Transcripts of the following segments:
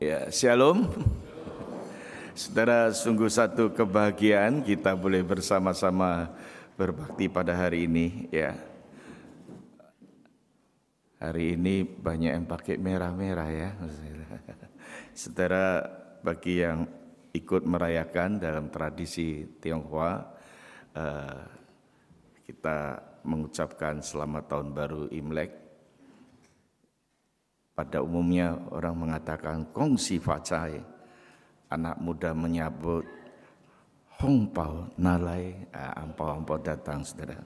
Ya, shalom. Saudara, sungguh satu kebahagiaan kita boleh bersama-sama berbakti pada hari ini, ya. Hari ini banyak yang pakai merah-merah ya. Saudara, bagi yang ikut merayakan dalam tradisi Tionghoa, eh, kita mengucapkan selamat tahun baru Imlek pada umumnya orang mengatakan kongsi facai, anak muda menyambut pao nalai ampau ah, ampau datang saudara.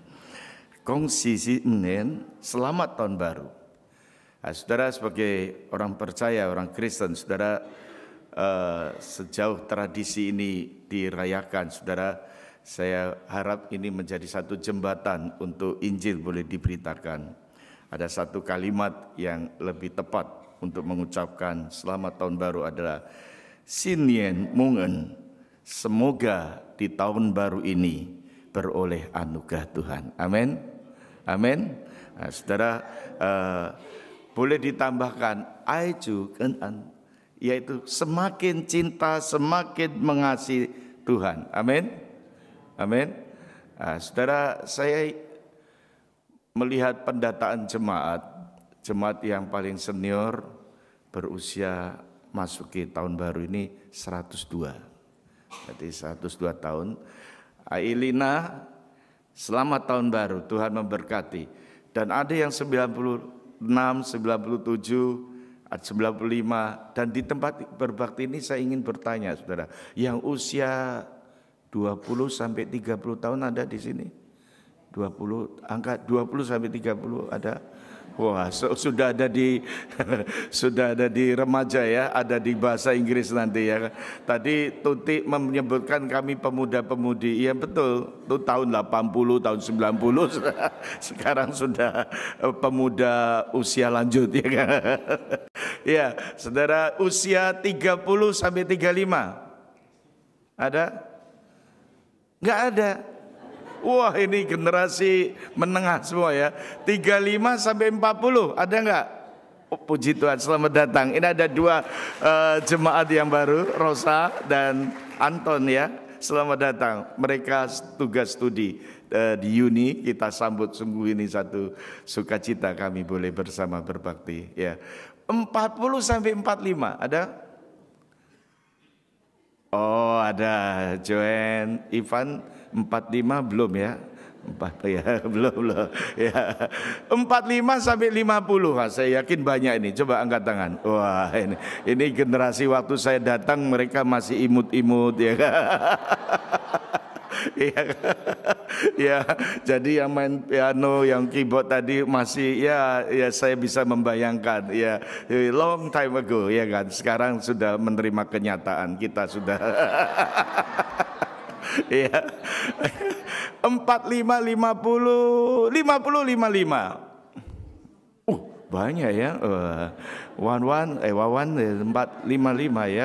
Kongsi sinen selamat tahun baru. Nah, saudara sebagai orang percaya orang Kristen saudara eh, sejauh tradisi ini dirayakan saudara saya harap ini menjadi satu jembatan untuk Injil boleh diberitakan ada satu kalimat yang lebih tepat untuk mengucapkan selamat tahun baru adalah Sinien Mungen. Semoga di tahun baru ini beroleh anugerah Tuhan. Amin. Amin. Nah, saudara uh, boleh ditambahkan aiju kenan yaitu semakin cinta semakin mengasihi Tuhan. Amin. Amin. Nah, saudara saya melihat pendataan jemaat, jemaat yang paling senior berusia masuki tahun baru ini 102. Jadi 102 tahun. Ailina selamat tahun baru, Tuhan memberkati. Dan ada yang 96, 97, 95 dan di tempat berbakti ini saya ingin bertanya Saudara, yang usia 20 sampai 30 tahun ada di sini? 20 angka 20 sampai 30 ada wah so, sudah ada di sudah ada di remaja ya ada di bahasa Inggris nanti ya tadi Tuti menyebutkan kami pemuda-pemudi ya betul itu tahun 80 tahun 90 sekarang sudah eh, pemuda usia lanjut ya kan ya saudara usia 30 sampai 35 ada Enggak ada Wah ini generasi menengah semua ya. 35 sampai 40 ada nggak? Oh, puji Tuhan selamat datang. Ini ada dua uh, jemaat yang baru, Rosa dan Anton ya. Selamat datang. Mereka tugas studi uh, di Uni kita sambut sungguh ini satu sukacita kami boleh bersama berbakti ya. 40 sampai 45 ada Oh ada joen Ivan empat lima belum ya. empat ya, belum belum. Ya. empat lima sampai lima puluh saya yakin banyak ini. Coba angkat tangan. Wah, ini ini generasi waktu saya datang mereka masih imut-imut ya. ya, ya jadi yang main piano yang keyboard tadi masih ya ya saya bisa membayangkan ya long time ago ya kan sekarang sudah menerima kenyataan kita sudah ya. 45 50 50 55. Uh, banyak ya. Wan Uh, eh, Wan one eh wawan eh,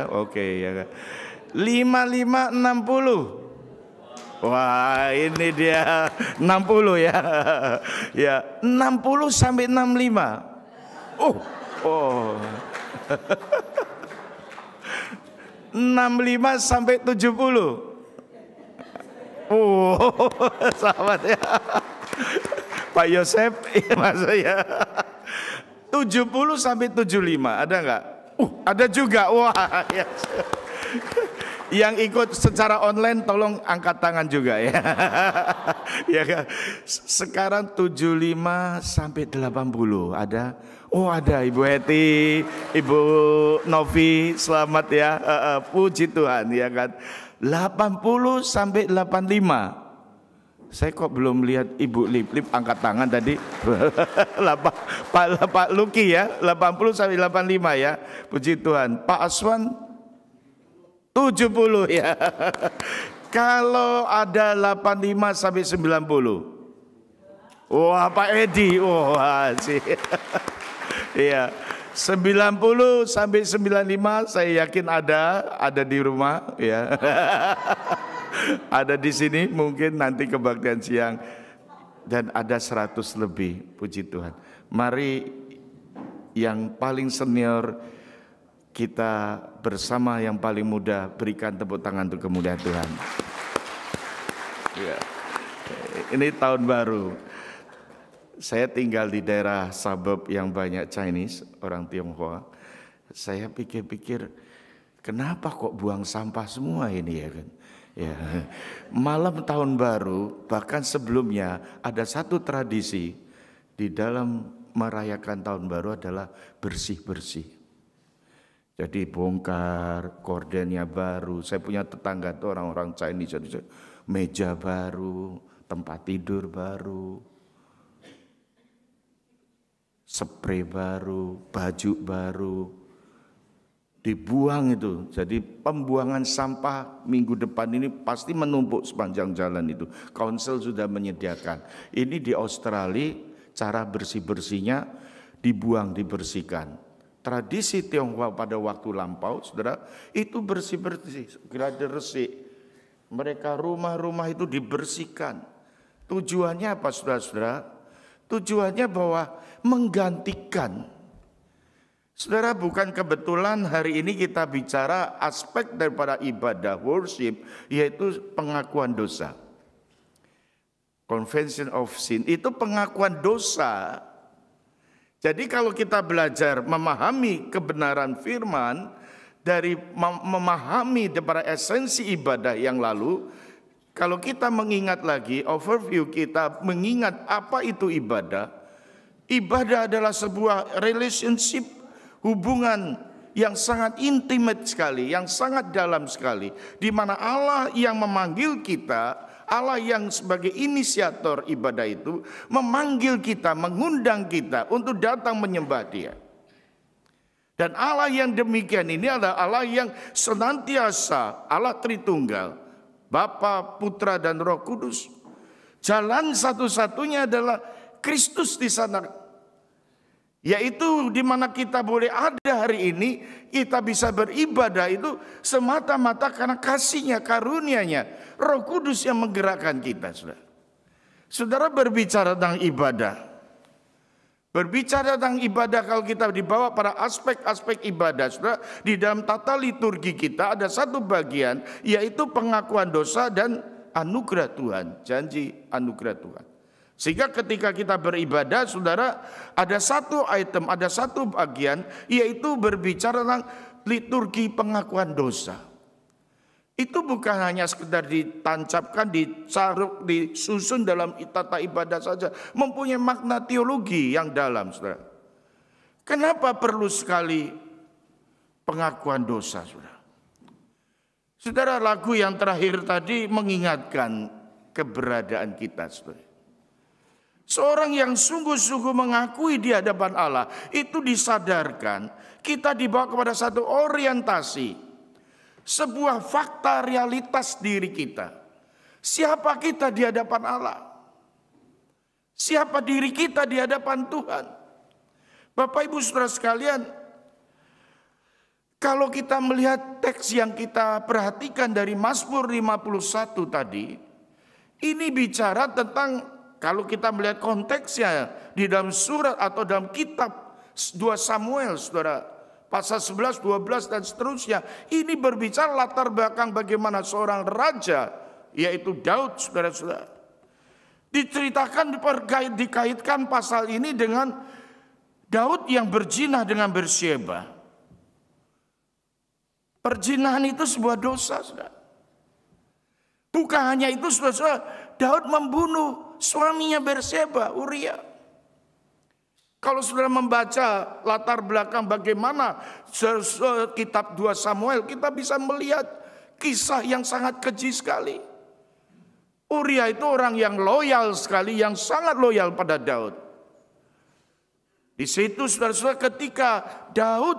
455 ya. Oke okay, ya. 55 60. Wah, ini dia 60 ya. ya, 60 sampai 65. Uh, oh. Oh. 65 sampai 70. Uh, selamat ya. Pak Yosef, iya, ya maksudnya. 70 sampai 75, ada enggak? Uh, ada juga. Wah, ya. Yang ikut secara online tolong angkat tangan juga ya. ya kan? Sekarang 75 sampai 80 ada. Oh ada Ibu Heti, Ibu Novi, selamat ya. Uh, uh, puji Tuhan ya kan. 80 sampai 85. Saya kok belum lihat Ibu Lip-Lip angkat tangan tadi. Pak, Pak Luki ya, 80 sampai 85 ya. Puji Tuhan. Pak Aswan 70 ya. Kalau ada 85 sampai 90. Wah, Pak Edi. Wah, sih. Iya. 90 sampai 95 saya yakin ada, ada di rumah ya. ada di sini mungkin nanti kebaktian siang dan ada 100 lebih puji Tuhan. Mari yang paling senior kita bersama yang paling muda berikan tepuk tangan untuk kemuliaan Tuhan. Iya. Ini tahun baru. Saya tinggal di daerah sabab yang banyak Chinese, orang Tionghoa. Saya pikir-pikir, kenapa kok buang sampah semua ini ya kan? Ya. Malam tahun baru, bahkan sebelumnya ada satu tradisi di dalam merayakan tahun baru adalah bersih-bersih. Jadi bongkar, kordennya baru. Saya punya tetangga itu orang-orang Chinese, meja baru, tempat tidur baru, spray baru, baju baru, dibuang itu. Jadi pembuangan sampah minggu depan ini pasti menumpuk sepanjang jalan itu. Konsel sudah menyediakan. Ini di Australia cara bersih-bersihnya dibuang, dibersihkan. Tradisi Tionghoa pada waktu lampau, saudara, itu bersih-bersih, segera resik. Mereka rumah-rumah itu dibersihkan. Tujuannya apa, saudara-saudara? Tujuannya bahwa menggantikan. Saudara, bukan kebetulan hari ini kita bicara aspek daripada ibadah worship, yaitu pengakuan dosa. Convention of sin itu pengakuan dosa. Jadi kalau kita belajar memahami kebenaran firman dari memahami daripada esensi ibadah yang lalu, kalau kita mengingat lagi overview kita mengingat apa itu ibadah. Ibadah adalah sebuah relationship hubungan yang sangat intimate sekali, yang sangat dalam sekali, di mana Allah yang memanggil kita, Allah yang sebagai inisiator ibadah itu memanggil kita, mengundang kita untuk datang menyembah Dia. Dan Allah yang demikian ini adalah Allah yang senantiasa, Allah Tritunggal, Bapa, Putra dan Roh Kudus. Jalan satu-satunya adalah Kristus di sana. Yaitu di mana kita boleh ada hari ini, kita bisa beribadah itu semata-mata karena kasihnya, karunianya, Roh Kudus yang menggerakkan kita, Saudara. Saudara berbicara tentang ibadah. Berbicara tentang ibadah kalau kita dibawa pada aspek-aspek ibadah, sudah di dalam tata liturgi kita ada satu bagian yaitu pengakuan dosa dan anugerah Tuhan, janji anugerah Tuhan. Sehingga ketika kita beribadah, saudara, ada satu item, ada satu bagian yaitu berbicara tentang liturgi pengakuan dosa itu bukan hanya sekedar ditancapkan, dicaruk, disusun dalam tata ibadah saja, mempunyai makna teologi yang dalam, Saudara. Kenapa perlu sekali pengakuan dosa, Saudara? Saudara, lagu yang terakhir tadi mengingatkan keberadaan kita, Saudara. Seorang yang sungguh-sungguh mengakui di hadapan Allah itu disadarkan kita dibawa kepada satu orientasi sebuah fakta realitas diri kita. Siapa kita di hadapan Allah? Siapa diri kita di hadapan Tuhan? Bapak Ibu Saudara sekalian, kalau kita melihat teks yang kita perhatikan dari Mazmur 51 tadi, ini bicara tentang kalau kita melihat konteksnya di dalam surat atau dalam kitab 2 Samuel, Saudara pasal 11, 12 dan seterusnya. Ini berbicara latar belakang bagaimana seorang raja yaitu Daud saudara-saudara. Diceritakan diperkait dikaitkan pasal ini dengan Daud yang berjinah dengan Bersyeba. Perjinahan itu sebuah dosa, saudara. Bukan hanya itu, saudara, saudara Daud membunuh suaminya Bersyeba, Uria. Kalau saudara membaca latar belakang bagaimana kitab 2 Samuel, kita bisa melihat kisah yang sangat keji sekali. Uria itu orang yang loyal sekali, yang sangat loyal pada Daud. Di situ saudara-saudara ketika Daud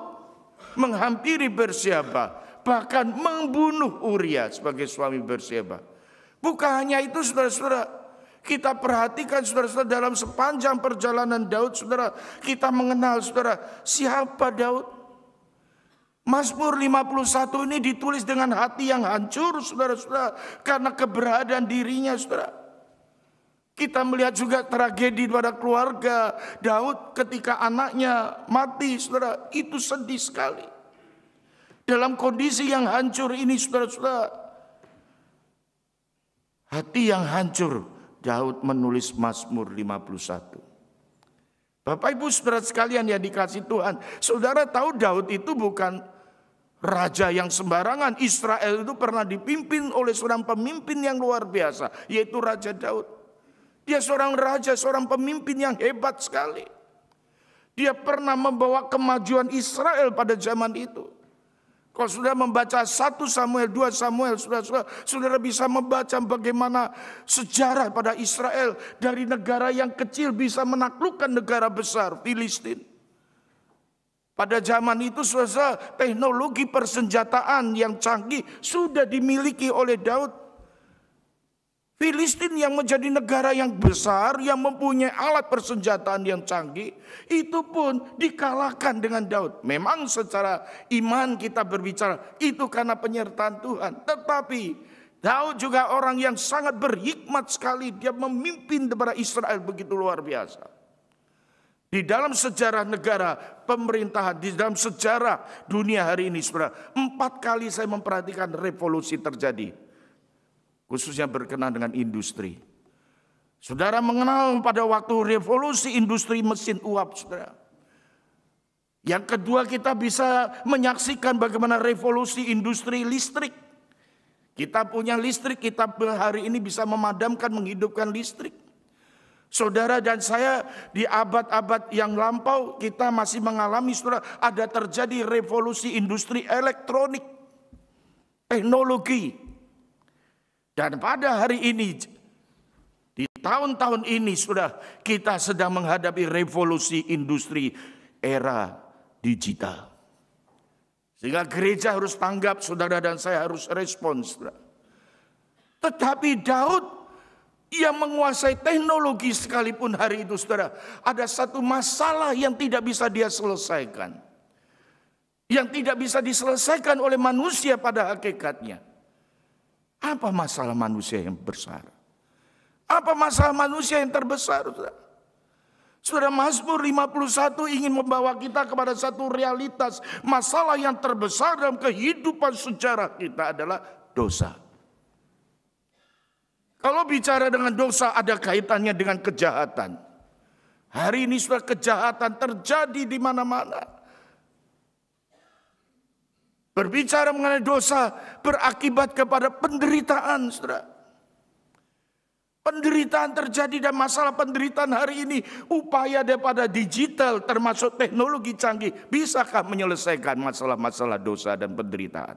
menghampiri Bersiaba, bahkan membunuh Uria sebagai suami Bersiaba. Bukan hanya itu saudara-saudara, kita perhatikan saudara-saudara dalam sepanjang perjalanan Daud saudara. Kita mengenal saudara siapa Daud. Mazmur 51 ini ditulis dengan hati yang hancur saudara-saudara. Karena keberadaan dirinya saudara. Kita melihat juga tragedi pada keluarga Daud ketika anaknya mati saudara. Itu sedih sekali. Dalam kondisi yang hancur ini saudara-saudara. Hati yang hancur Daud menulis Mazmur 51. Bapak Ibu saudara sekalian yang dikasih Tuhan, saudara tahu Daud itu bukan raja yang sembarangan. Israel itu pernah dipimpin oleh seorang pemimpin yang luar biasa, yaitu Raja Daud. Dia seorang raja, seorang pemimpin yang hebat sekali. Dia pernah membawa kemajuan Israel pada zaman itu. Kalau sudah membaca satu Samuel, dua Samuel, sudah sudah saudara bisa membaca bagaimana sejarah pada Israel dari negara yang kecil bisa menaklukkan negara besar, Filistin. Pada zaman itu saudara teknologi persenjataan yang canggih sudah dimiliki oleh Daud Filistin yang menjadi negara yang besar, yang mempunyai alat persenjataan yang canggih, itu pun dikalahkan dengan Daud. Memang secara iman kita berbicara, itu karena penyertaan Tuhan. Tetapi Daud juga orang yang sangat berhikmat sekali, dia memimpin negara Israel begitu luar biasa. Di dalam sejarah negara, pemerintahan, di dalam sejarah dunia hari ini, saudara, empat kali saya memperhatikan revolusi terjadi khususnya berkenaan dengan industri. Saudara mengenal pada waktu revolusi industri mesin uap, saudara. Yang kedua kita bisa menyaksikan bagaimana revolusi industri listrik. Kita punya listrik, kita hari ini bisa memadamkan, menghidupkan listrik. Saudara dan saya di abad-abad yang lampau kita masih mengalami saudara ada terjadi revolusi industri elektronik, teknologi, dan pada hari ini, di tahun-tahun ini sudah kita sedang menghadapi revolusi industri era digital. Sehingga gereja harus tanggap, saudara dan saya harus respons. Tetapi Daud yang menguasai teknologi sekalipun hari itu saudara, ada satu masalah yang tidak bisa dia selesaikan. Yang tidak bisa diselesaikan oleh manusia pada hakikatnya. Apa masalah manusia yang besar? Apa masalah manusia yang terbesar? Saudara? Mazmur 51 ingin membawa kita kepada satu realitas. Masalah yang terbesar dalam kehidupan sejarah kita adalah dosa. Kalau bicara dengan dosa ada kaitannya dengan kejahatan. Hari ini sudah kejahatan terjadi di mana-mana. Berbicara mengenai dosa berakibat kepada penderitaan, saudara. Penderitaan terjadi dan masalah penderitaan hari ini upaya daripada digital termasuk teknologi canggih bisakah menyelesaikan masalah-masalah dosa dan penderitaan?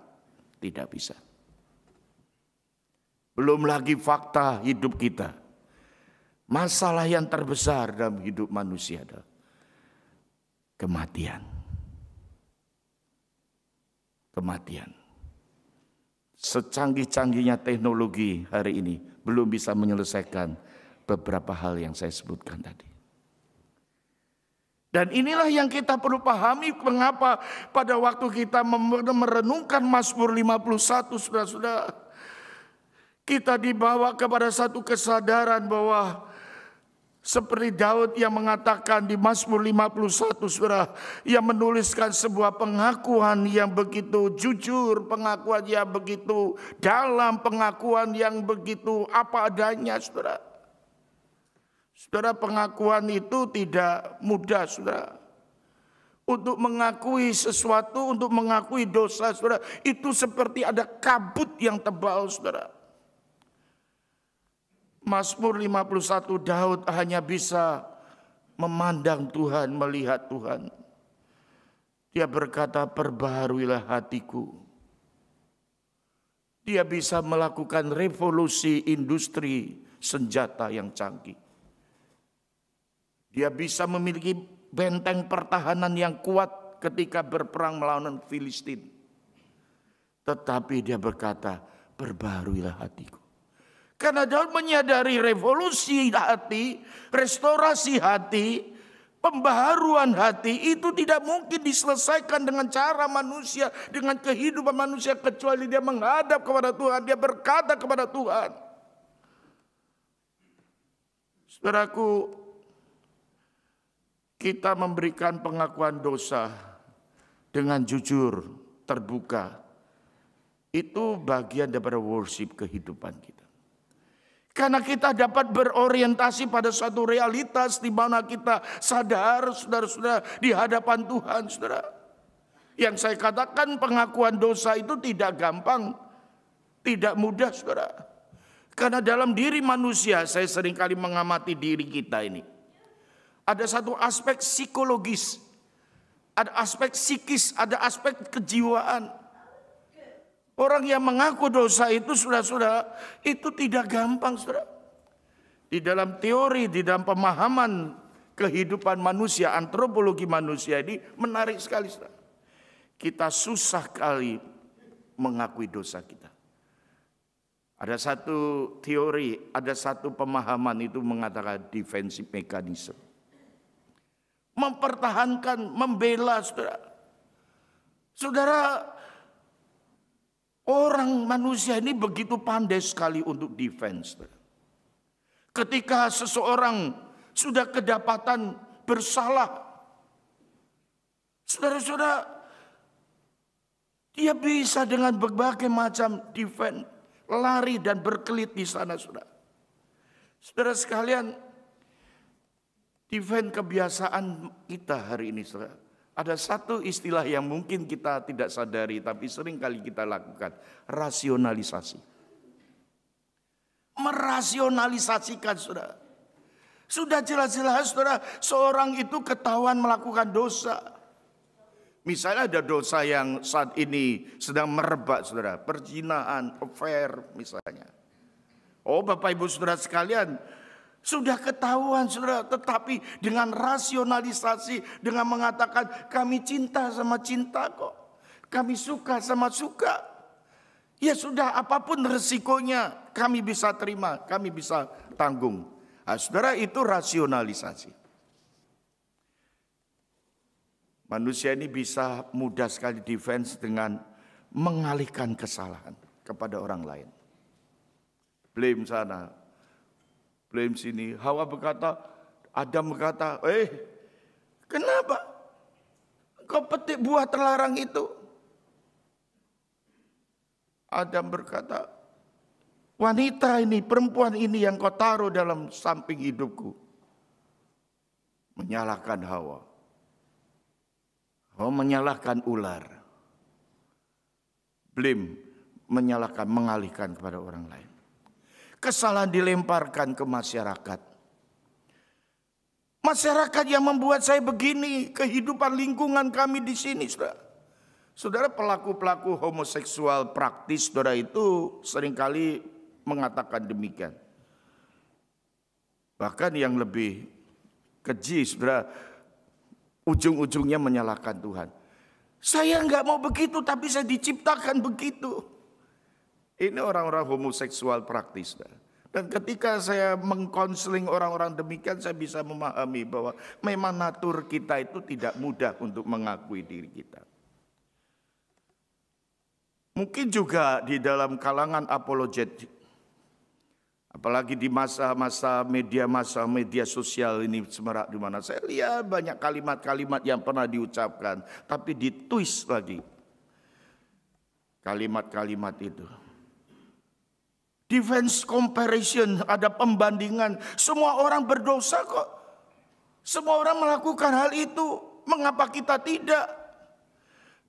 Tidak bisa. Belum lagi fakta hidup kita. Masalah yang terbesar dalam hidup manusia adalah kematian kematian. Secanggih-canggihnya teknologi hari ini belum bisa menyelesaikan beberapa hal yang saya sebutkan tadi. Dan inilah yang kita perlu pahami mengapa pada waktu kita merenungkan Mazmur 51 sudah-sudah kita dibawa kepada satu kesadaran bahwa seperti Daud yang mengatakan di Mazmur 51 surah yang menuliskan sebuah pengakuan yang begitu jujur, pengakuan yang begitu dalam, pengakuan yang begitu apa adanya saudara. Saudara pengakuan itu tidak mudah saudara. Untuk mengakui sesuatu, untuk mengakui dosa saudara, itu seperti ada kabut yang tebal saudara. Masmur 51 Daud hanya bisa memandang Tuhan, melihat Tuhan. Dia berkata, "Perbaharuilah hatiku." Dia bisa melakukan revolusi industri senjata yang canggih. Dia bisa memiliki benteng pertahanan yang kuat ketika berperang melawan Filistin. Tetapi dia berkata, "Perbaharuilah hatiku." Karena Daud menyadari revolusi hati, restorasi hati, pembaharuan hati itu tidak mungkin diselesaikan dengan cara manusia, dengan kehidupan manusia kecuali dia menghadap kepada Tuhan, dia berkata kepada Tuhan. Saudaraku, kita memberikan pengakuan dosa dengan jujur, terbuka. Itu bagian daripada worship kehidupan kita. Karena kita dapat berorientasi pada suatu realitas di mana kita sadar, saudara-saudara, di hadapan Tuhan, saudara. Yang saya katakan pengakuan dosa itu tidak gampang, tidak mudah, saudara. Karena dalam diri manusia, saya seringkali mengamati diri kita ini. Ada satu aspek psikologis, ada aspek psikis, ada aspek kejiwaan. Orang yang mengaku dosa itu sudah-sudah itu tidak gampang sudah. Di dalam teori, di dalam pemahaman kehidupan manusia, antropologi manusia ini menarik sekali. Saudara. Kita susah kali mengakui dosa kita. Ada satu teori, ada satu pemahaman itu mengatakan defensive mechanism. Mempertahankan, membela saudara. Saudara Orang manusia ini begitu pandai sekali untuk defense. Ketika seseorang sudah kedapatan bersalah, saudara-saudara, dia bisa dengan berbagai macam defense, lari dan berkelit di sana, saudara. Saudara sekalian, defense kebiasaan kita hari ini, saudara. Ada satu istilah yang mungkin kita tidak sadari tapi sering kali kita lakukan, rasionalisasi. Merasionalisasikan sudah Sudah jelas-jelas Saudara, seorang itu ketahuan melakukan dosa. Misalnya ada dosa yang saat ini sedang merebak Saudara, perzinahan, affair misalnya. Oh Bapak Ibu Saudara sekalian, sudah ketahuan saudara, tetapi dengan rasionalisasi, dengan mengatakan kami cinta sama cinta kok. Kami suka sama suka. Ya sudah apapun resikonya kami bisa terima, kami bisa tanggung. Nah, saudara itu rasionalisasi. Manusia ini bisa mudah sekali defense dengan mengalihkan kesalahan kepada orang lain. Blame sana, Blim sini. Hawa berkata, Adam berkata, eh kenapa kau petik buah terlarang itu? Adam berkata, wanita ini, perempuan ini yang kau taruh dalam samping hidupku. Menyalahkan Hawa. Hawa menyalahkan ular. Blim menyalahkan, mengalihkan kepada orang lain kesalahan dilemparkan ke masyarakat. Masyarakat yang membuat saya begini, kehidupan lingkungan kami di sini, saudara. Saudara pelaku-pelaku homoseksual praktis, saudara itu seringkali mengatakan demikian. Bahkan yang lebih keji, saudara, ujung-ujungnya menyalahkan Tuhan. Saya nggak mau begitu, tapi saya diciptakan begitu. Ini orang-orang homoseksual praktis. Dan ketika saya mengkonseling orang-orang demikian, saya bisa memahami bahwa memang natur kita itu tidak mudah untuk mengakui diri kita. Mungkin juga di dalam kalangan apologetik, apalagi di masa-masa media masa media sosial ini semerak di mana saya lihat banyak kalimat-kalimat yang pernah diucapkan, tapi ditulis lagi kalimat-kalimat itu. Defense comparison, ada pembandingan. Semua orang berdosa kok. Semua orang melakukan hal itu. Mengapa kita tidak?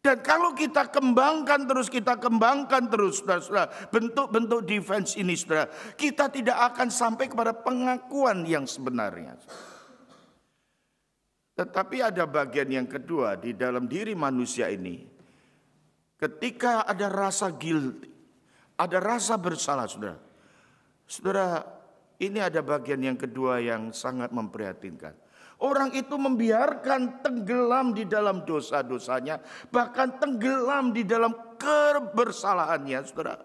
Dan kalau kita kembangkan terus, kita kembangkan terus, saudara, bentuk-bentuk defense ini, saudara, kita tidak akan sampai kepada pengakuan yang sebenarnya. Tetapi ada bagian yang kedua di dalam diri manusia ini, ketika ada rasa guilty, ada rasa bersalah, saudara. Saudara, ini ada bagian yang kedua yang sangat memprihatinkan. Orang itu membiarkan tenggelam di dalam dosa-dosanya, bahkan tenggelam di dalam kebersalahannya, saudara.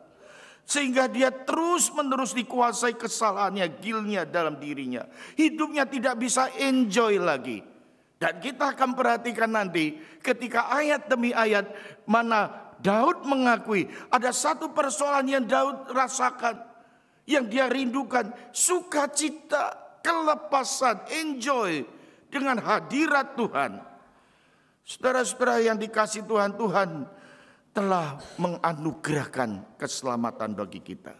Sehingga dia terus-menerus dikuasai kesalahannya, gilnya dalam dirinya. Hidupnya tidak bisa enjoy lagi. Dan kita akan perhatikan nanti ketika ayat demi ayat mana Daud mengakui ada satu persoalan yang Daud rasakan, yang dia rindukan, sukacita, kelepasan, enjoy dengan hadirat Tuhan. Saudara-saudara yang dikasih Tuhan, Tuhan telah menganugerahkan keselamatan bagi kita.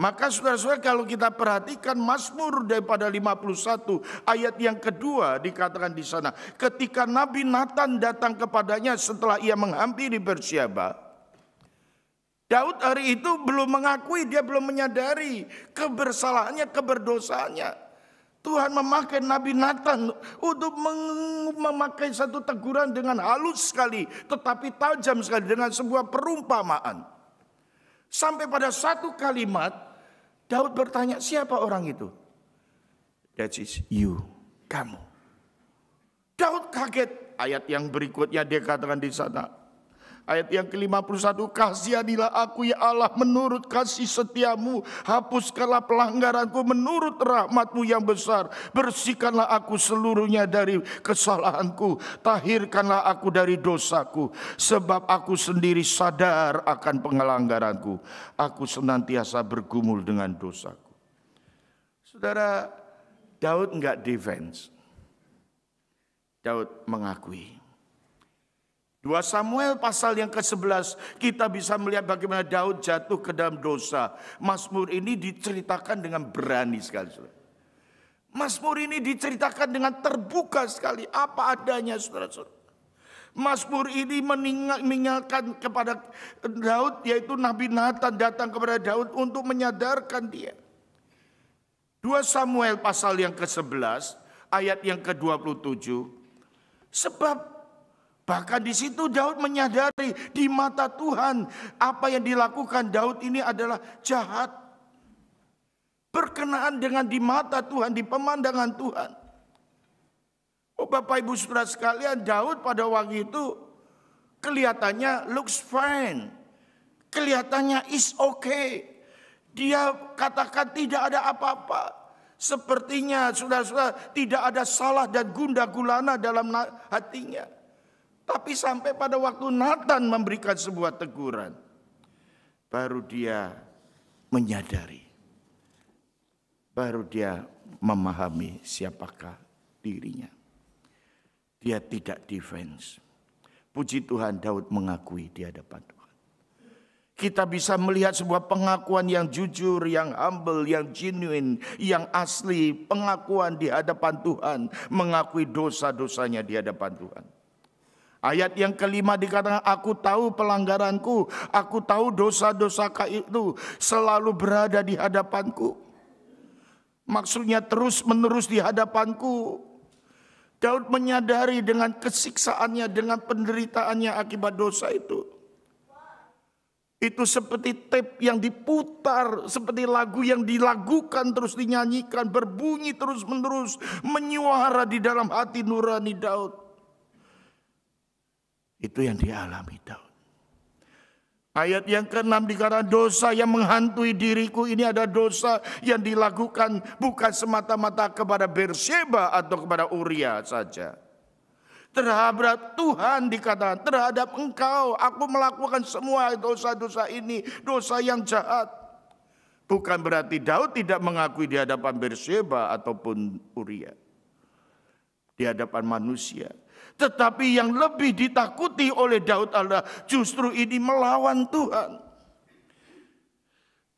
Maka saudara-saudara kalau kita perhatikan Mazmur daripada 51 ayat yang kedua dikatakan di sana. Ketika Nabi Nathan datang kepadanya setelah ia menghampiri Bersyaba. Daud hari itu belum mengakui, dia belum menyadari kebersalahannya, keberdosaannya. Tuhan memakai Nabi Nathan untuk memakai satu teguran dengan halus sekali, tetapi tajam sekali dengan sebuah perumpamaan. Sampai pada satu kalimat Daud bertanya, siapa orang itu? That is you, kamu. Daud kaget. Ayat yang berikutnya dia katakan di sana. Ayat yang ke-51, kasihanilah aku ya Allah menurut kasih setiamu. Hapuskanlah pelanggaranku menurut rahmatmu yang besar. Bersihkanlah aku seluruhnya dari kesalahanku. Tahirkanlah aku dari dosaku. Sebab aku sendiri sadar akan pengelanggaranku. Aku senantiasa bergumul dengan dosaku. Saudara, Daud enggak defense. Daud mengakui. 2 Samuel pasal yang ke-11 kita bisa melihat bagaimana Daud jatuh ke dalam dosa. Mazmur ini diceritakan dengan berani sekali. Mazmur ini diceritakan dengan terbuka sekali apa adanya saudara-saudara. Mazmur ini mengingatkan kepada Daud yaitu Nabi Nathan datang kepada Daud untuk menyadarkan dia. 2 Samuel pasal yang ke-11 ayat yang ke-27 sebab Bahkan di situ Daud menyadari di mata Tuhan apa yang dilakukan Daud ini adalah jahat. perkenaan dengan di mata Tuhan, di pemandangan Tuhan. Oh Bapak Ibu Saudara sekalian, Daud pada waktu itu kelihatannya looks fine. Kelihatannya is okay. Dia katakan tidak ada apa-apa. Sepertinya sudah sudah tidak ada salah dan gunda gulana dalam hatinya. Tapi sampai pada waktu Nathan memberikan sebuah teguran, baru dia menyadari. Baru dia memahami siapakah dirinya. Dia tidak defense. Puji Tuhan Daud mengakui di hadapan Tuhan. Kita bisa melihat sebuah pengakuan yang jujur, yang humble, yang genuine, yang asli. Pengakuan di hadapan Tuhan. Mengakui dosa-dosanya di hadapan Tuhan. Ayat yang kelima dikatakan, aku tahu pelanggaranku, aku tahu dosa-dosa itu selalu berada di hadapanku. Maksudnya terus menerus di hadapanku. Daud menyadari dengan kesiksaannya, dengan penderitaannya akibat dosa itu. Itu seperti tape yang diputar, seperti lagu yang dilagukan terus dinyanyikan, berbunyi terus menerus, menyuara di dalam hati nurani Daud. Itu yang dialami Daud. Ayat yang ke-6 dikatakan dosa yang menghantui diriku ini ada dosa yang dilakukan bukan semata-mata kepada Bersheba atau kepada Uria saja. Terhadap Tuhan dikatakan, terhadap engkau aku melakukan semua dosa-dosa ini, dosa yang jahat. Bukan berarti Daud tidak mengakui di hadapan Bersheba ataupun Uria. Di hadapan manusia. Tetapi yang lebih ditakuti oleh Daud adalah justru ini melawan Tuhan.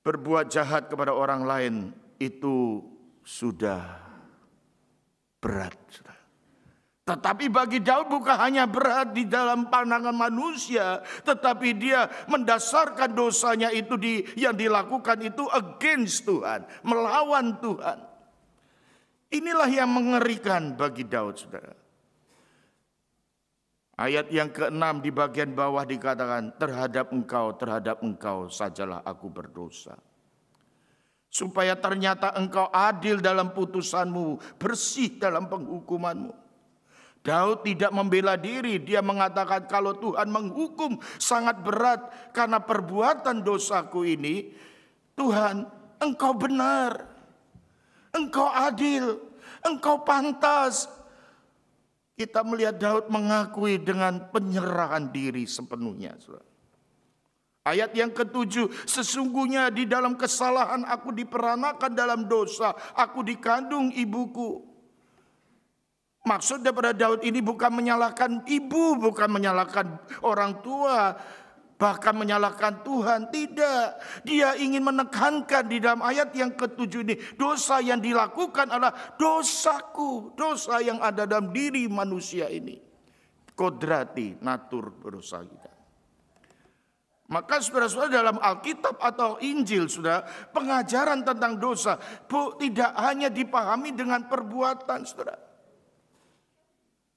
Berbuat jahat kepada orang lain itu sudah berat. Tetapi bagi Daud bukan hanya berat di dalam pandangan manusia, tetapi dia mendasarkan dosanya itu di yang dilakukan itu against Tuhan, melawan Tuhan. Inilah yang mengerikan bagi Daud, saudara. Ayat yang keenam di bagian bawah dikatakan, terhadap engkau, terhadap engkau sajalah aku berdosa. Supaya ternyata engkau adil dalam putusanmu, bersih dalam penghukumanmu. Daud tidak membela diri, dia mengatakan kalau Tuhan menghukum sangat berat karena perbuatan dosaku ini, Tuhan engkau benar, engkau adil, engkau pantas, kita melihat Daud mengakui dengan penyerahan diri sepenuhnya. Ayat yang ketujuh, sesungguhnya di dalam kesalahan aku diperanakan dalam dosa, aku dikandung ibuku. Maksud daripada Daud ini bukan menyalahkan ibu, bukan menyalahkan orang tua, bahkan menyalahkan Tuhan. Tidak, dia ingin menekankan di dalam ayat yang ketujuh ini, dosa yang dilakukan adalah dosaku, dosa yang ada dalam diri manusia ini. Kodrati natur dosa kita. Maka saudara-saudara dalam Alkitab atau Injil sudah pengajaran tentang dosa bu, tidak hanya dipahami dengan perbuatan saudara.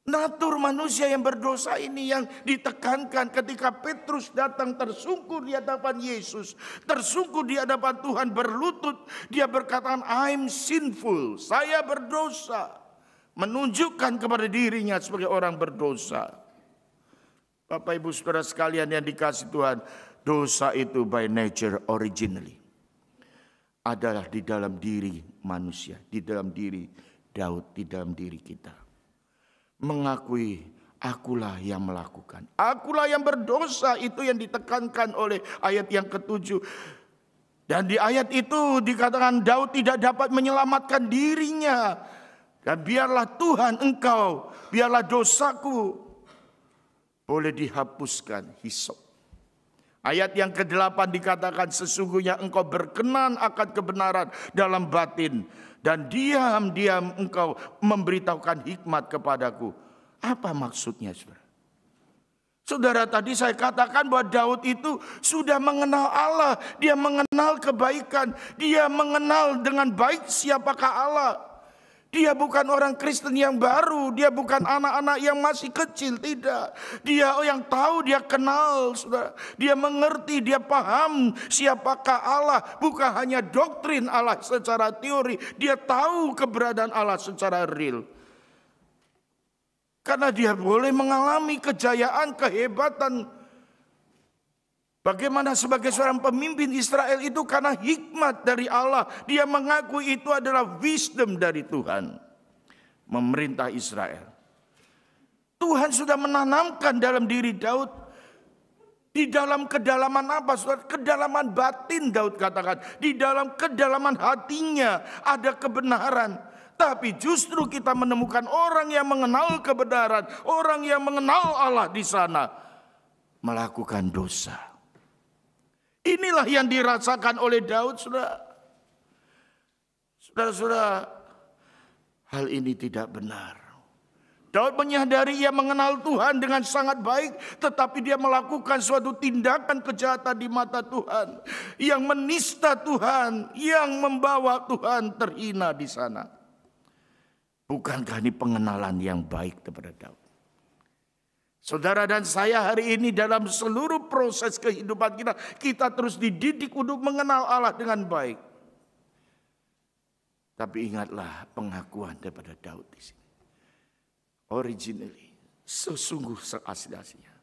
Natur manusia yang berdosa ini yang ditekankan ketika Petrus datang tersungkur di hadapan Yesus. Tersungkur di hadapan Tuhan berlutut. Dia berkata I'm sinful. Saya berdosa. Menunjukkan kepada dirinya sebagai orang berdosa. Bapak ibu saudara sekalian yang dikasih Tuhan. Dosa itu by nature originally. Adalah di dalam diri manusia. Di dalam diri Daud. Di dalam diri kita mengakui akulah yang melakukan. Akulah yang berdosa itu yang ditekankan oleh ayat yang ketujuh. Dan di ayat itu dikatakan Daud tidak dapat menyelamatkan dirinya. Dan biarlah Tuhan engkau, biarlah dosaku boleh dihapuskan hisop. Ayat yang ke-8 dikatakan sesungguhnya engkau berkenan akan kebenaran dalam batin dan diam-diam engkau memberitahukan hikmat kepadaku. Apa maksudnya Saudara? Saudara tadi saya katakan bahwa Daud itu sudah mengenal Allah, dia mengenal kebaikan, dia mengenal dengan baik siapakah Allah. Dia bukan orang Kristen yang baru, dia bukan anak-anak yang masih kecil, tidak. Dia yang tahu, dia kenal, saudara. Dia mengerti, dia paham siapakah Allah, bukan hanya doktrin Allah secara teori, dia tahu keberadaan Allah secara real. Karena dia boleh mengalami kejayaan, kehebatan, Bagaimana sebagai seorang pemimpin Israel itu karena hikmat dari Allah. Dia mengakui itu adalah wisdom dari Tuhan. Memerintah Israel. Tuhan sudah menanamkan dalam diri Daud. Di dalam kedalaman apa? Surat? Kedalaman batin Daud katakan. Di dalam kedalaman hatinya ada kebenaran. Tapi justru kita menemukan orang yang mengenal kebenaran. Orang yang mengenal Allah di sana. Melakukan dosa Inilah yang dirasakan oleh Daud, saudara. Saudara-saudara, hal ini tidak benar. Daud menyadari ia mengenal Tuhan dengan sangat baik, tetapi dia melakukan suatu tindakan kejahatan di mata Tuhan yang menista Tuhan, yang membawa Tuhan terhina di sana. Bukankah ini pengenalan yang baik kepada Daud? Saudara dan saya hari ini dalam seluruh proses kehidupan kita, kita terus dididik untuk mengenal Allah dengan baik. Tapi ingatlah pengakuan daripada Daud di sini. Originally, sesungguh seasli-aslinya.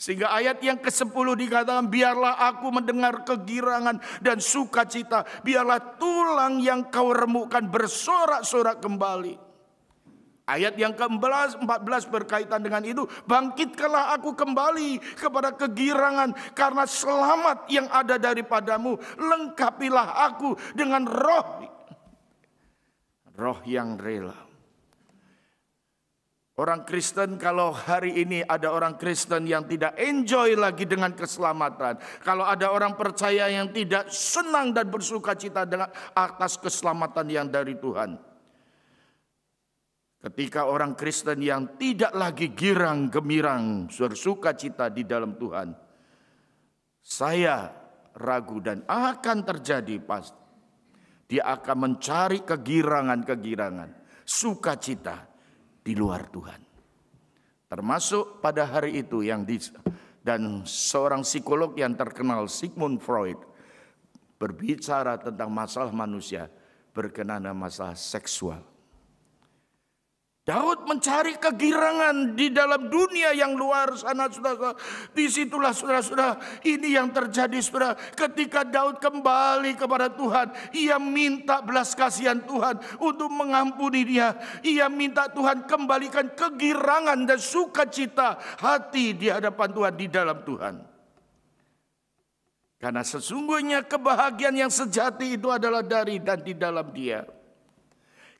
Sehingga ayat yang ke-10 dikatakan, biarlah aku mendengar kegirangan dan sukacita. Biarlah tulang yang kau remukkan bersorak-sorak kembali. Ayat yang ke-14 14 berkaitan dengan itu, bangkitkanlah aku kembali kepada kegirangan karena selamat yang ada daripadamu, lengkapilah aku dengan roh roh yang rela. Orang Kristen kalau hari ini ada orang Kristen yang tidak enjoy lagi dengan keselamatan. Kalau ada orang percaya yang tidak senang dan bersuka cita dengan atas keselamatan yang dari Tuhan. Ketika orang Kristen yang tidak lagi girang, gemirang, bersuka cita di dalam Tuhan, saya ragu dan akan terjadi pas Dia akan mencari kegirangan-kegirangan, sukacita di luar Tuhan. Termasuk pada hari itu yang di, dan seorang psikolog yang terkenal Sigmund Freud berbicara tentang masalah manusia berkenaan dengan masalah seksual. Daud mencari kegirangan di dalam dunia yang luar sana, di situlah sudah sudah ini yang terjadi, sudah Ketika Daud kembali kepada Tuhan, ia minta belas kasihan Tuhan untuk mengampuni dia. Ia minta Tuhan kembalikan kegirangan dan sukacita hati di hadapan Tuhan, di dalam Tuhan. Karena sesungguhnya kebahagiaan yang sejati itu adalah dari dan di dalam dia.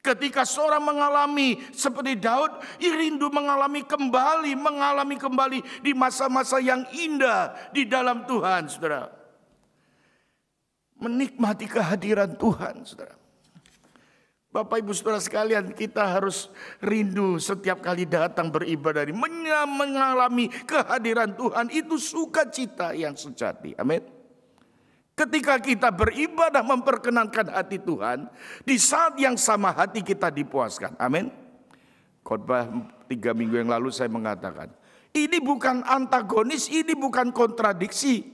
Ketika seorang mengalami seperti Daud, ia rindu mengalami kembali, mengalami kembali di masa-masa yang indah di dalam Tuhan, saudara. Menikmati kehadiran Tuhan, saudara. Bapak ibu saudara sekalian kita harus rindu setiap kali datang beribadah ini. Mengalami kehadiran Tuhan itu sukacita yang sejati. Amin. Ketika kita beribadah memperkenankan hati Tuhan, di saat yang sama hati kita dipuaskan. Amin. Khotbah tiga minggu yang lalu saya mengatakan, ini bukan antagonis, ini bukan kontradiksi.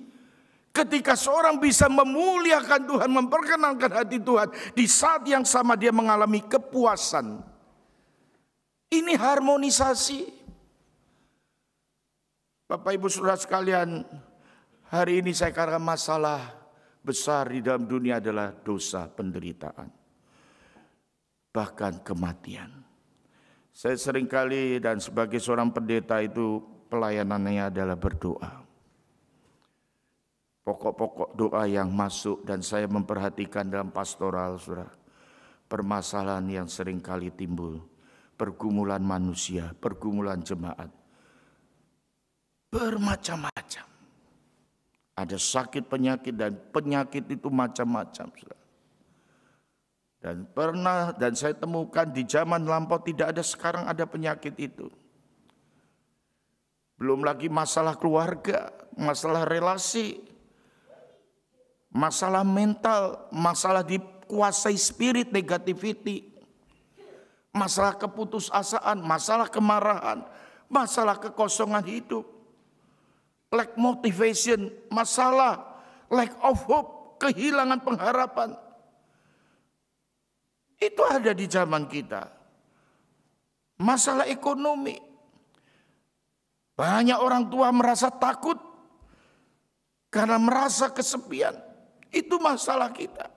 Ketika seorang bisa memuliakan Tuhan, memperkenankan hati Tuhan, di saat yang sama dia mengalami kepuasan. Ini harmonisasi. Bapak Ibu Saudara sekalian, hari ini saya karena masalah besar di dalam dunia adalah dosa penderitaan, bahkan kematian. Saya seringkali dan sebagai seorang pendeta itu pelayanannya adalah berdoa. Pokok-pokok doa yang masuk dan saya memperhatikan dalam pastoral surah permasalahan yang seringkali timbul, pergumulan manusia, pergumulan jemaat, bermacam-macam. Ada sakit penyakit dan penyakit itu macam-macam. Dan pernah dan saya temukan di zaman lampau tidak ada sekarang ada penyakit itu. Belum lagi masalah keluarga, masalah relasi, masalah mental, masalah dikuasai spirit negativity, masalah keputusasaan, masalah kemarahan, masalah kekosongan hidup lack motivation, masalah, lack of hope, kehilangan pengharapan. Itu ada di zaman kita. Masalah ekonomi. Banyak orang tua merasa takut karena merasa kesepian. Itu masalah kita.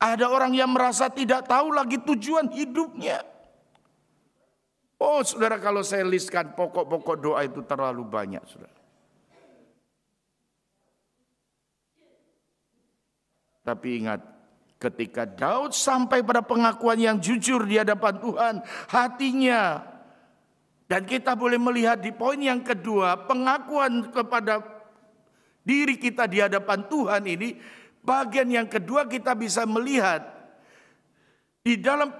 Ada orang yang merasa tidak tahu lagi tujuan hidupnya. Oh saudara kalau saya listkan pokok-pokok doa itu terlalu banyak saudara. Tapi ingat, ketika Daud sampai pada pengakuan yang jujur di hadapan Tuhan, hatinya dan kita boleh melihat di poin yang kedua, pengakuan kepada diri kita di hadapan Tuhan ini, bagian yang kedua kita bisa melihat di dalam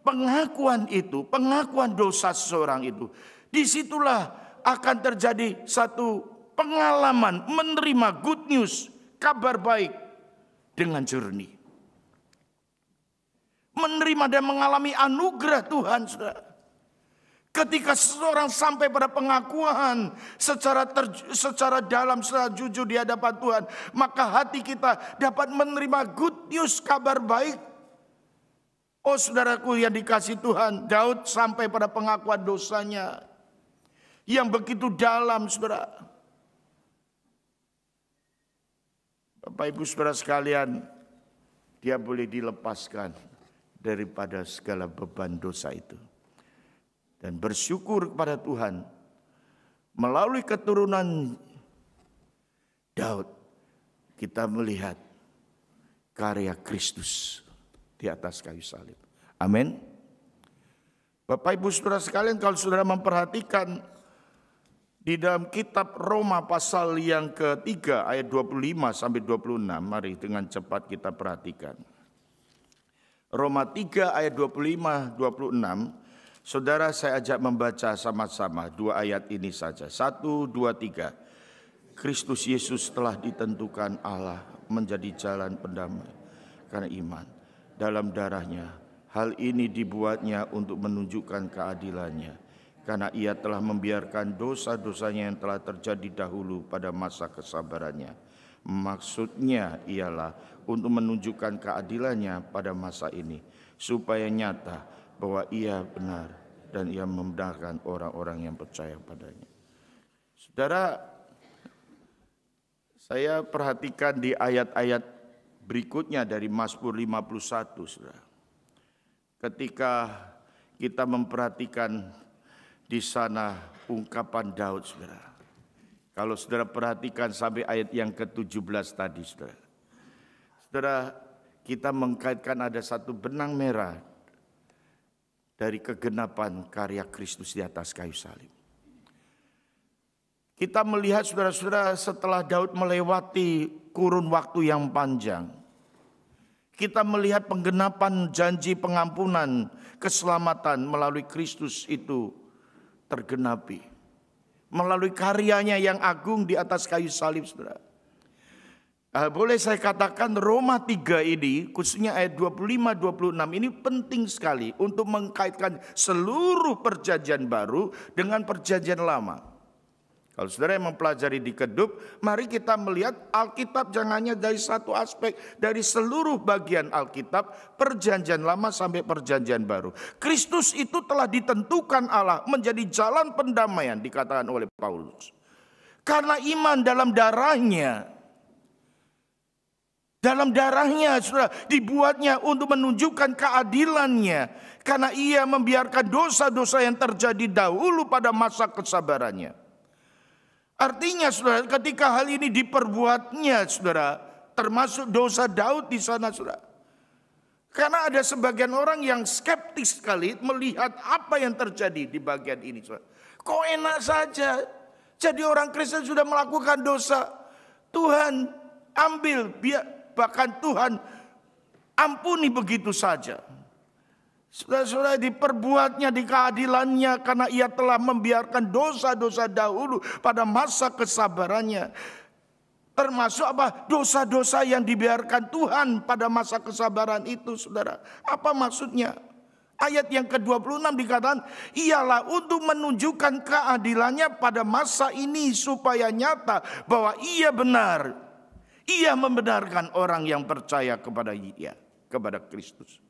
pengakuan itu, pengakuan dosa seseorang itu. Disitulah akan terjadi satu pengalaman menerima good news, kabar baik dengan jernih. Menerima dan mengalami anugerah Tuhan, saudara. Ketika seseorang sampai pada pengakuan secara ter, secara dalam secara jujur di hadapan Tuhan, maka hati kita dapat menerima good news kabar baik. Oh saudaraku yang dikasih Tuhan, Daud sampai pada pengakuan dosanya yang begitu dalam, saudara. Bapak Ibu Saudara sekalian, dia boleh dilepaskan daripada segala beban dosa itu. Dan bersyukur kepada Tuhan melalui keturunan Daud kita melihat karya Kristus di atas kayu salib. Amin. Bapak Ibu Saudara sekalian kalau Saudara memperhatikan di dalam kitab Roma pasal yang ketiga ayat 25 sampai 26, mari dengan cepat kita perhatikan. Roma 3 ayat 25 26 Saudara saya ajak membaca sama-sama dua ayat ini saja. Satu, dua, tiga. Kristus Yesus telah ditentukan Allah menjadi jalan pendamai karena iman. Dalam darahnya, hal ini dibuatnya untuk menunjukkan keadilannya karena ia telah membiarkan dosa-dosanya yang telah terjadi dahulu pada masa kesabarannya. Maksudnya ialah untuk menunjukkan keadilannya pada masa ini, supaya nyata bahwa ia benar dan ia membenarkan orang-orang yang percaya padanya. Saudara, saya perhatikan di ayat-ayat berikutnya dari Mazmur 51, Saudara. Ketika kita memperhatikan di sana ungkapan Daud, saudara. Kalau saudara perhatikan sampai ayat yang ke-17 tadi, saudara. Saudara, kita mengkaitkan ada satu benang merah dari kegenapan karya Kristus di atas kayu salib. Kita melihat saudara-saudara setelah Daud melewati kurun waktu yang panjang. Kita melihat penggenapan janji pengampunan, keselamatan melalui Kristus itu tergenapi. Melalui karyanya yang agung di atas kayu salib saudara. Ah, boleh saya katakan Roma 3 ini khususnya ayat 25-26 ini penting sekali untuk mengkaitkan seluruh perjanjian baru dengan perjanjian lama. Kalau saudara yang mempelajari di Kedup, mari kita melihat Alkitab jangan hanya dari satu aspek, dari seluruh bagian Alkitab, perjanjian lama sampai perjanjian baru. Kristus itu telah ditentukan Allah menjadi jalan pendamaian dikatakan oleh Paulus. Karena iman dalam darahnya, dalam darahnya sudah dibuatnya untuk menunjukkan keadilannya karena ia membiarkan dosa-dosa yang terjadi dahulu pada masa kesabarannya Artinya saudara, ketika hal ini diperbuatnya saudara, termasuk dosa Daud di sana saudara. Karena ada sebagian orang yang skeptis sekali melihat apa yang terjadi di bagian ini saudara. Kok enak saja, jadi orang Kristen sudah melakukan dosa. Tuhan ambil, biar bahkan Tuhan ampuni begitu saja. Saudara-saudara diperbuatnya di keadilannya karena ia telah membiarkan dosa-dosa dahulu pada masa kesabarannya. Termasuk apa? Dosa-dosa yang dibiarkan Tuhan pada masa kesabaran itu, saudara. Apa maksudnya? Ayat yang ke-26 dikatakan, ialah untuk menunjukkan keadilannya pada masa ini supaya nyata bahwa ia benar. Ia membenarkan orang yang percaya kepada ia, kepada Kristus.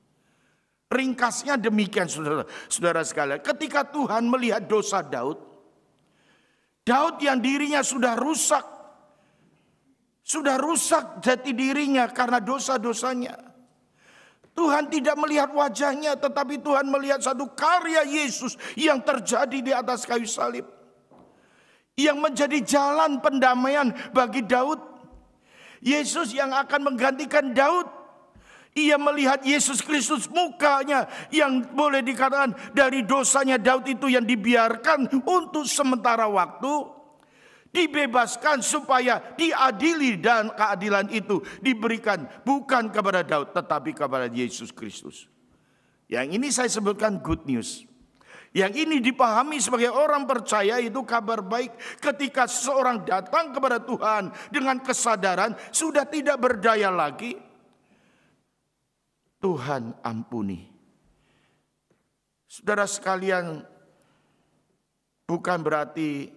Ringkasnya demikian saudara, saudara sekalian. Ketika Tuhan melihat dosa Daud, Daud yang dirinya sudah rusak, sudah rusak jati dirinya karena dosa-dosanya. Tuhan tidak melihat wajahnya, tetapi Tuhan melihat satu karya Yesus yang terjadi di atas kayu salib. Yang menjadi jalan pendamaian bagi Daud. Yesus yang akan menggantikan Daud ia melihat Yesus Kristus mukanya yang boleh dikatakan dari dosanya Daud itu yang dibiarkan untuk sementara waktu dibebaskan supaya diadili dan keadilan itu diberikan bukan kepada Daud tetapi kepada Yesus Kristus. Yang ini saya sebutkan good news. Yang ini dipahami sebagai orang percaya itu kabar baik ketika seseorang datang kepada Tuhan dengan kesadaran sudah tidak berdaya lagi Tuhan ampuni. Saudara sekalian, bukan berarti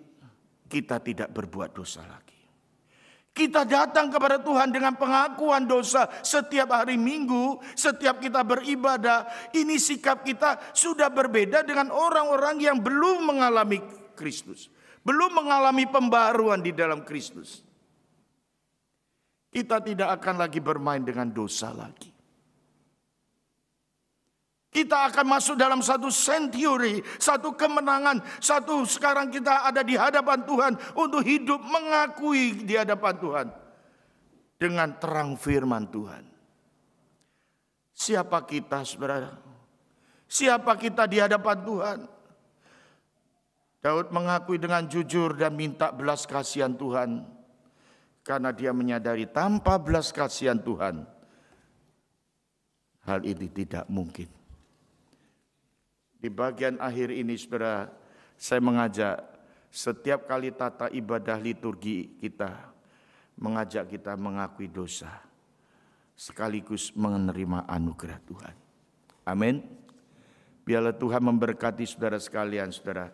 kita tidak berbuat dosa lagi. Kita datang kepada Tuhan dengan pengakuan dosa setiap hari Minggu, setiap kita beribadah. Ini sikap kita sudah berbeda dengan orang-orang yang belum mengalami Kristus, belum mengalami pembaruan di dalam Kristus. Kita tidak akan lagi bermain dengan dosa lagi. Kita akan masuk dalam satu century, satu kemenangan, satu sekarang kita ada di hadapan Tuhan untuk hidup mengakui di hadapan Tuhan dengan terang firman Tuhan. Siapa kita sebenarnya? Siapa kita di hadapan Tuhan? Daud mengakui dengan jujur dan minta belas kasihan Tuhan. Karena dia menyadari tanpa belas kasihan Tuhan, hal ini tidak mungkin. Di bagian akhir ini saudara, saya mengajak setiap kali tata ibadah liturgi kita, mengajak kita mengakui dosa, sekaligus menerima anugerah Tuhan. Amin. Biarlah Tuhan memberkati saudara sekalian, saudara.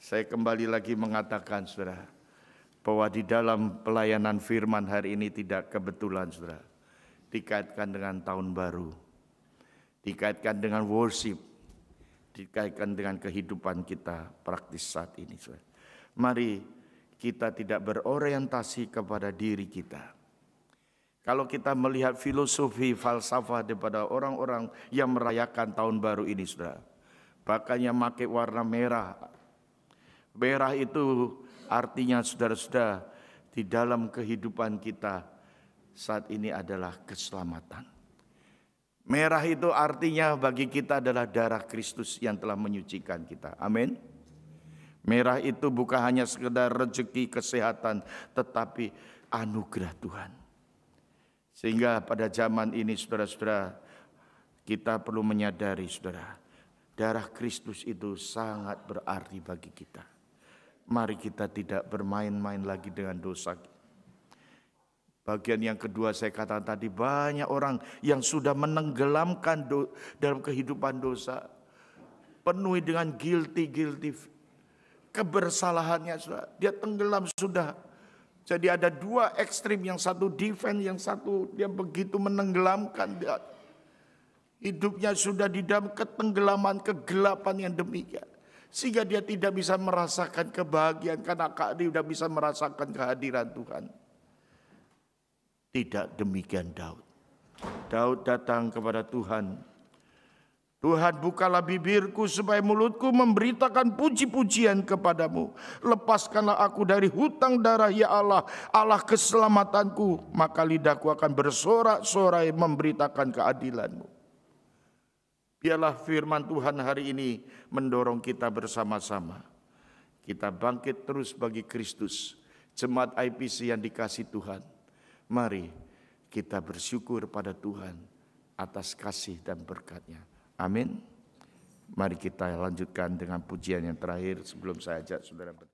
Saya kembali lagi mengatakan, saudara, bahwa di dalam pelayanan firman hari ini tidak kebetulan, saudara. Dikaitkan dengan tahun baru, dikaitkan dengan worship, dikaitkan dengan kehidupan kita praktis saat ini. Mari kita tidak berorientasi kepada diri kita. Kalau kita melihat filosofi falsafah daripada orang-orang yang merayakan tahun baru ini, saudara, bahkan yang pakai warna merah. Merah itu artinya, sudah saudara di dalam kehidupan kita saat ini adalah keselamatan. Merah itu artinya bagi kita adalah darah Kristus yang telah menyucikan kita. Amin. Merah itu bukan hanya sekedar rezeki kesehatan, tetapi anugerah Tuhan. Sehingga pada zaman ini saudara-saudara kita perlu menyadari saudara, darah Kristus itu sangat berarti bagi kita. Mari kita tidak bermain-main lagi dengan dosa kita Bagian yang kedua saya katakan tadi banyak orang yang sudah menenggelamkan do, dalam kehidupan dosa. Penuhi dengan guilty, guilty. Kebersalahannya sudah. Dia tenggelam sudah. Jadi ada dua ekstrim. Yang satu defense, yang satu dia begitu menenggelamkan. Dia, hidupnya sudah di dalam ketenggelaman, kegelapan yang demikian. Sehingga dia tidak bisa merasakan kebahagiaan karena dia tidak bisa merasakan kehadiran Tuhan. Tidak demikian Daud. Daud datang kepada Tuhan. Tuhan bukalah bibirku supaya mulutku memberitakan puji-pujian kepadamu. Lepaskanlah aku dari hutang darah ya Allah, Allah keselamatanku. Maka lidahku akan bersorak-sorai memberitakan keadilanmu. Biarlah firman Tuhan hari ini mendorong kita bersama-sama. Kita bangkit terus bagi Kristus, jemaat IPC yang dikasih Tuhan Mari kita bersyukur pada Tuhan atas kasih dan berkatnya. Amin. Mari kita lanjutkan dengan pujian yang terakhir sebelum saya ajak saudara.